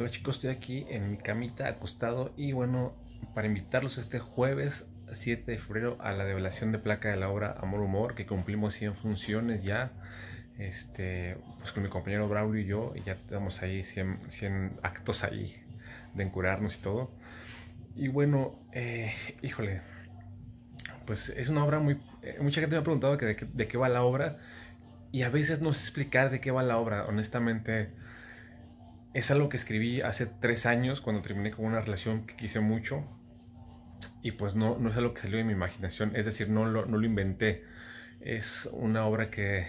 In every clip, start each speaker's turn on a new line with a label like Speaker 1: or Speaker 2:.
Speaker 1: Hola chicos, estoy aquí en mi camita acostado y bueno, para invitarlos este jueves 7 de febrero a la develación de placa de la obra Amor Humor, que cumplimos 100 funciones ya. Este, pues con mi compañero Braulio y yo, y ya tenemos ahí 100, actos ahí de encurarnos y todo. Y bueno, eh, híjole, pues es una obra muy... Eh, mucha gente me ha preguntado de, de, qué va la obra y a veces no sé explicar de qué va la obra, honestamente es algo que escribí hace tres años cuando terminé con una relación que quise mucho y pues no, no es algo que salió de mi imaginación, es decir, no lo, no lo inventé. Es una obra que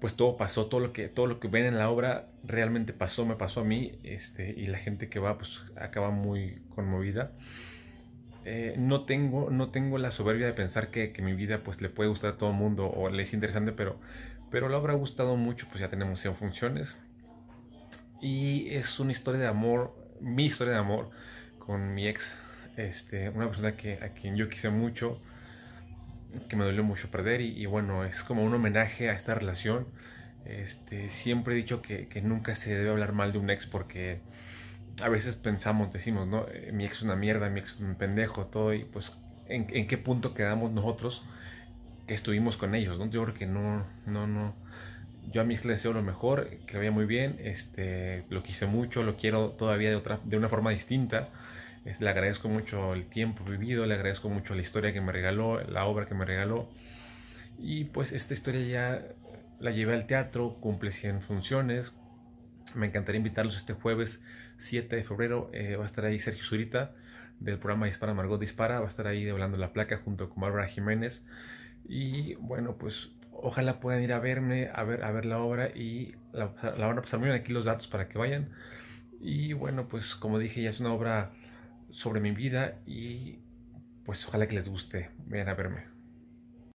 Speaker 1: pues todo pasó, todo lo que, todo lo que ven en la obra realmente pasó, me pasó a mí este, y la gente que va pues acaba muy conmovida. Eh, no, tengo, no tengo la soberbia de pensar que, mi vida pues le puede gustar a todo el mundo o le es interesante, pero, pero la obra ha gustado mucho, pues ya tenemos 100 funciones y es una historia de amor, mi historia de amor con mi ex, este, una persona que, a quien yo quise mucho, que me dolió mucho perder y, bueno, es como un homenaje a esta relación. Este, siempre he dicho que, nunca se debe hablar mal de un ex porque a veces pensamos, decimos, ¿no? Eh, mi ex es una mierda, mi ex es un pendejo, todo, y pues en, qué punto quedamos nosotros que estuvimos con ellos, ¿no? Yo creo que no, no, no yo a mi le deseo lo mejor, que le vaya muy bien, este, lo quise mucho, lo quiero todavía de, otra, de una forma distinta. le agradezco mucho el tiempo vivido, le agradezco mucho la historia que me regaló, la obra que me regaló. Y pues esta historia ya la llevé al teatro, cumple 100 funciones. Me encantaría invitarlos este jueves 7 de febrero. Eh, va a estar ahí Sergio Zurita del programa Dispara Margot Dispara. Va a estar ahí hablando la placa junto con Bárbara Jiménez. Y bueno, pues Ojalá puedan ir a verme, a ver, a ver la obra y la, obra van a Aquí los datos para que vayan. Y bueno, pues como dije, ya es una obra sobre mi vida y pues ojalá que les guste. Vayan a verme.